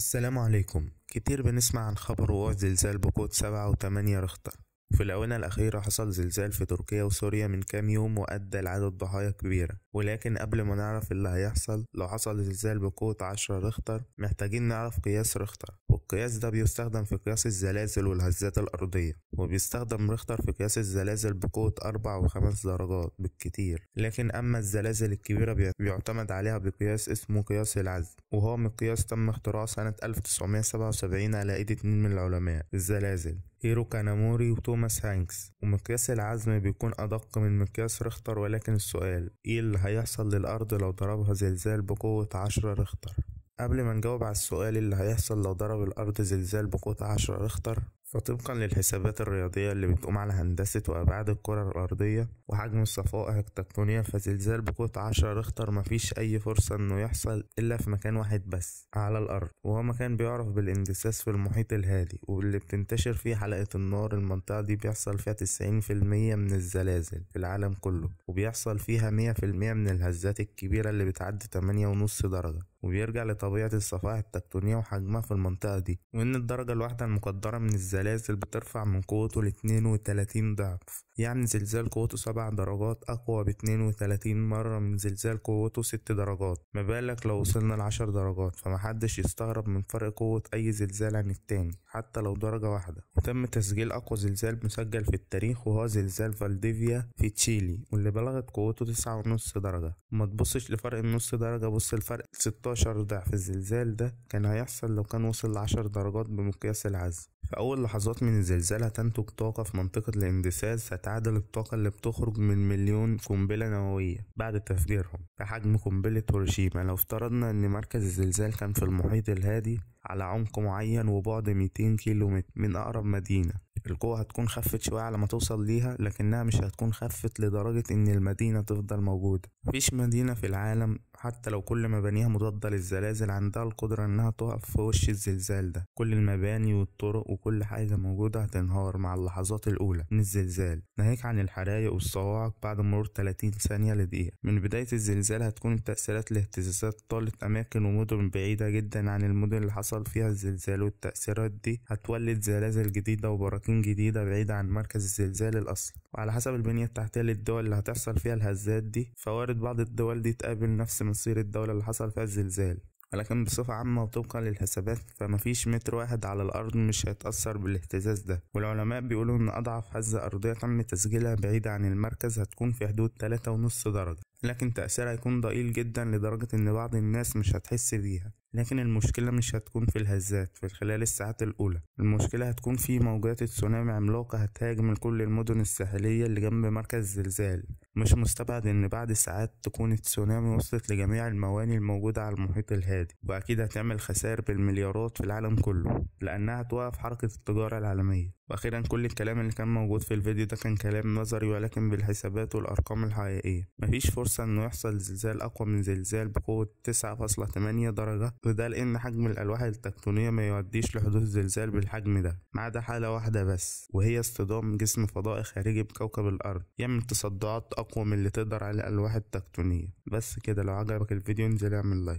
السلام عليكم كتير بنسمع عن خبر وقوع زلزال بقوة سبعة وثمانية رختر في الآونة الأخيرة حصل زلزال في تركيا وسوريا من كام يوم وأدى لعدد ضحايا كبيرة ولكن قبل ما نعرف اللي هيحصل لو حصل زلزال بقوة عشرة رختر محتاجين نعرف قياس رختر القياس ده بيستخدم في قياس الزلازل والهزات الأرضية وبيستخدم ريختر في قياس الزلازل بقوة أربع وخمس درجات بالكتير لكن أما الزلازل الكبيرة بيعتمد عليها بقياس اسمه قياس العزم وهو مقياس تم اختراعه سنة 1977 على إيد اتنين من العلماء الزلازل هيرو كاناموري وتوماس هانكس ومقياس العزم بيكون أدق من مقياس ريختر ولكن السؤال إيه اللي هيحصل للأرض لو ضربها زلزال بقوة عشرة ريختر قبل ما نجاوب على السؤال اللي هيحصل لو ضرب الأرض زلزال بقوة عشرة ريختر فطبقا للحسابات الرياضية اللي بتقوم على هندسة وأبعاد الكرة الأرضية وحجم الصفائح التكتونية فزلزال بقوة عشرة ريختر مفيش أي فرصة إنه يحصل إلا في مكان واحد بس على الأرض وهو مكان بيعرف بالاندساس في المحيط الهادي واللي بتنتشر فيه حلقة النار المنطقة دي بيحصل فيها تسعين في المية من الزلازل في العالم كله وبيحصل فيها مية في المية من الهزات الكبيرة اللي بتعدي تمانية ونص درجة وبيرجع لطبيعة الصفائح التكتونية وحجمها في المنطقة دي وإن الدرجة الواحدة المقدرة من الزلازل بترفع من قوته لاتنين وتلاتين ضعف يعني زلزال قوته سبع درجات أقوى باتنين وتلاتين مرة من زلزال قوته ست درجات ما بالك لو وصلنا لعشر درجات فمحدش يستغرب من فرق قوة أي زلزال عن التاني حتى لو درجة واحدة وتم تسجيل أقوى زلزال مسجل في التاريخ وهو زلزال فالديفيا في تشيلي واللي بلغت قوته تسعة ونص درجة ما تبصش لفرق النص درجة بص الفرق ستة 16 ضعف الزلزال ده كان هيحصل لو كان وصل لعشر درجات بمقياس العزم في أول لحظات من الزلزال هتنتج طاقة في منطقة الاندساس هتعادل الطاقة اللي بتخرج من مليون قنبلة نووية بعد تفجيرهم بحجم قنبلة هيروشيما لو افترضنا إن مركز الزلزال كان في المحيط الهادي على عمق معين وبعد 200 كيلو من أقرب مدينة القوة هتكون خفت شوية على ما توصل ليها لكنها مش هتكون خفت لدرجة إن المدينة تفضل موجودة مفيش مدينة في العالم حتى لو كل مبانيها مضادة للزلازل عندها القدرة إنها تقف في وش الزلزال ده كل المباني والطرق وكل حاجة موجودة هتنهار مع اللحظات الأولى من الزلزال ناهيك عن الحرايق والصواعق بعد مرور 30 ثانية لدقيقة من بداية الزلزال هتكون التأثيرات الاهتزازات طالت أماكن ومدن بعيدة جدا عن المدن اللي حصل فيها الزلزال والتأثيرات دي هتولد زلازل جديدة وبراكين جديدة بعيدة عن مركز الزلزال الأصلي وعلى حسب البنية التحتية للدول اللي هتحصل فيها الهزات دي فوارد بعض الدول دي تقابل نفس مصير الدولة اللي حصل فيها الزلزال ولكن بصفة عامة وطبقا للحسابات فمفيش متر واحد على الأرض مش هيتأثر بالاهتزاز ده والعلماء بيقولوا إن أضعف هزة أرضية تم تسجيلها بعيدة عن المركز هتكون في حدود تلاتة ونص درجة لكن تأثيرها هيكون ضئيل جدا لدرجة إن بعض الناس مش هتحس بيها لكن المشكلة مش هتكون في الهزات في خلال الساعات الأولى المشكلة هتكون في موجات تسونامي عملاقة هتهاجم كل المدن الساحلية اللي جنب مركز الزلزال مش مستبعد إن بعد ساعات تكون التسونامي وصلت لجميع المواني الموجودة على المحيط الهادي وأكيد هتعمل خسائر بالمليارات في العالم كله لأنها توقف حركة التجارة العالمية واخيرا كل الكلام اللي كان موجود في الفيديو ده كان كلام نظري ولكن بالحسابات والارقام الحقيقيه مفيش فرصه انه يحصل زلزال اقوى من زلزال بقوه 9.8 درجه وده لأن حجم الألواح التكتونية ما يوديش لحدوث زلزال بالحجم ده ما عدا حالة واحدة بس وهي اصطدام جسم فضائي خارجي بكوكب الأرض يعمل تصدعات أقوى من اللي تقدر على الألواح التكتونية بس كده لو عجبك الفيديو انزل اعمل لايك